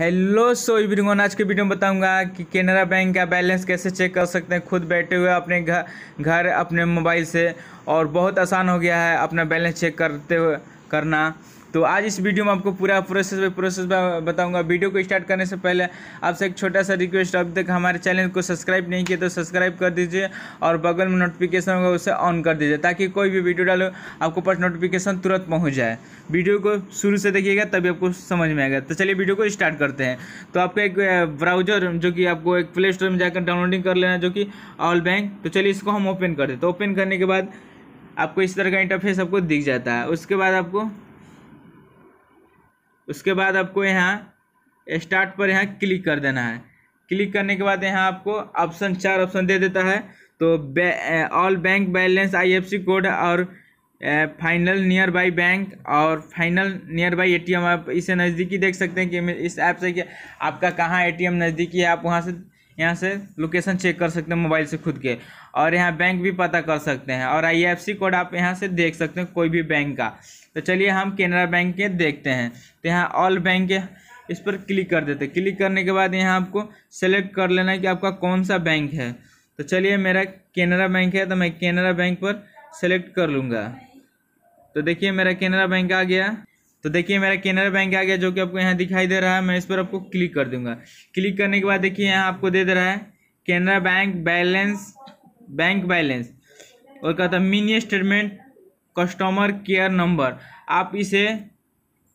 hello सो इवरिंग आज के video में बताऊंगा कि केनरा बैंक का बैलेंस कैसे चेक कर सकते हैं खुद बैठे हुए अपने घर घर अपने मोबाइल से और बहुत आसान हो गया है अपना बैलेंस चेक करते हुए करना तो आज इस वीडियो में आपको पूरा प्रोसेस बाई प्रोसेस बताऊंगा वीडियो को स्टार्ट करने से पहले आपसे एक छोटा सा रिक्वेस्ट अभी तक हमारे चैनल को सब्सक्राइब नहीं किया तो सब्सक्राइब कर दीजिए और बगल में नोटिफिकेशन होगा उसे ऑन कर दीजिए ताकि कोई भी वीडियो डालो आपको पास नोटिफिकेशन तुरंत पहुँच जाए वीडियो को शुरू से देखिएगा तभी आपको समझ में आएगा तो चलिए वीडियो को स्टार्ट करते हैं तो आपका एक ब्राउजर जो कि आपको एक प्ले स्टोर में जाकर डाउनलोडिंग कर लेना जो कि ऑल बैंक तो चलिए इसको हम ओपन कर देते ओपन तो करने के बाद आपको इस तरह का इंटरफेस आपको दिख जाता है उसके बाद आपको उसके बाद आपको यहाँ स्टार्ट पर यहाँ क्लिक कर देना है क्लिक करने के बाद यहाँ आपको ऑप्शन चार ऑप्शन दे देता है तो all bank balance IFC code और फाइनल नियर बाई बैंक और फाइनल नियर बाई एटीएम आप इसे नज़दीकी देख सकते हैं कि इस ऐप से कि आपका कहाँ एटीएम नज़दीकी है आप वहाँ से यहाँ से लोकेशन चेक कर सकते हैं मोबाइल से खुद के और यहाँ बैंक भी पता कर सकते हैं और आई कोड आप यहाँ से देख सकते हैं कोई भी बैंक का तो चलिए हम केनरा बैंक के देखते हैं तो यहाँ ऑल बैंक के इस पर क्लिक कर देते हैं क्लिक करने के बाद यहाँ आपको सेलेक्ट कर लेना है कि आपका कौन सा बैंक है तो चलिए मेरा केनरा बैंक है तो मैं केनरा बैंक पर सेलेक्ट कर लूँगा तो देखिए मेरा केनरा बैंक आ गया तो देखिए मेरा केनरा बैंक आ गया जो कि आपको यहाँ दिखाई दे रहा है मैं इस पर आपको क्लिक कर दूंगा क्लिक करने के बाद देखिए यहाँ आपको दे दे रहा है Canara bank balance bank balance और कहता है mini statement customer care number आप इसे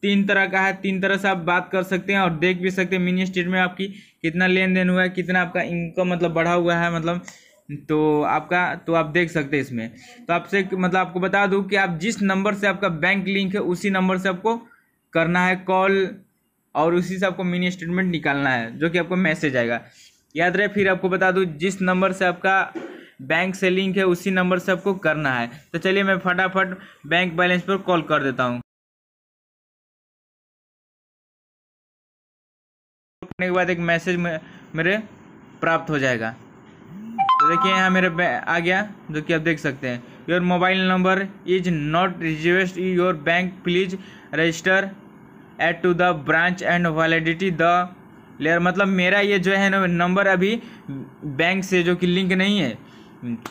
तीन तरह का है तीन तरह से आप बात कर सकते हैं और देख भी सकते हैं मिनी स्टेटमेंट आपकी कितना लेन देन हुआ है कितना आपका इनकम मतलब बढ़ा हुआ है मतलब तो आपका तो आप देख सकते हैं इसमें तो आपसे मतलब आपको बता दूं कि आप जिस नंबर से आपका बैंक लिंक है उसी नंबर से आपको करना है कॉल और उसी से आपको मिनी स्टेटमेंट निकालना है जो कि आपको मैसेज आएगा याद रहे फिर आपको बता दूं जिस नंबर से आपका बैंक से लिंक है उसी नंबर से आपको करना है तो चलिए मैं फटाफट बैंक बैलेंस पर कॉल कर देता हूँ करने के बाद एक मैसेज मेरे प्राप्त हो जाएगा तो देखिए यहाँ मेरे आ गया जो कि आप देख सकते हैं your mobile number is not register your bank please register at to the branch and validity the layer मतलब मेरा ये जो है ना नंबर अभी बैंक से जो कि लिंक नहीं है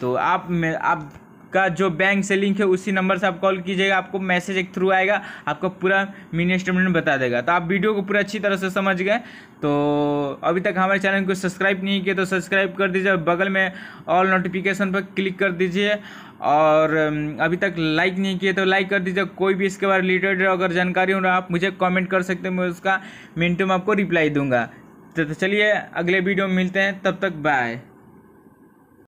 तो आप आप का जो बैंक से लिंक है उसी नंबर से आप कॉल कीजिएगा आपको मैसेज एक थ्रू आएगा आपका पूरा मिनी स्टेटमेंट बता देगा तो आप वीडियो को पूरा अच्छी तरह से समझ गए तो अभी तक हमारे चैनल को सब्सक्राइब नहीं किया तो सब्सक्राइब कर दीजिए बगल में ऑल नोटिफिकेशन पर क्लिक कर दीजिए और अभी तक लाइक नहीं किए तो लाइक कर दीजिए कोई भी इसके बारे रिलेटेड अगर जानकारी हो आप मुझे कमेंट कर सकते हैं मैं उसका मिनटों में आपको रिप्लाई दूंगा तो, तो चलिए अगले वीडियो में मिलते हैं तब तक बाय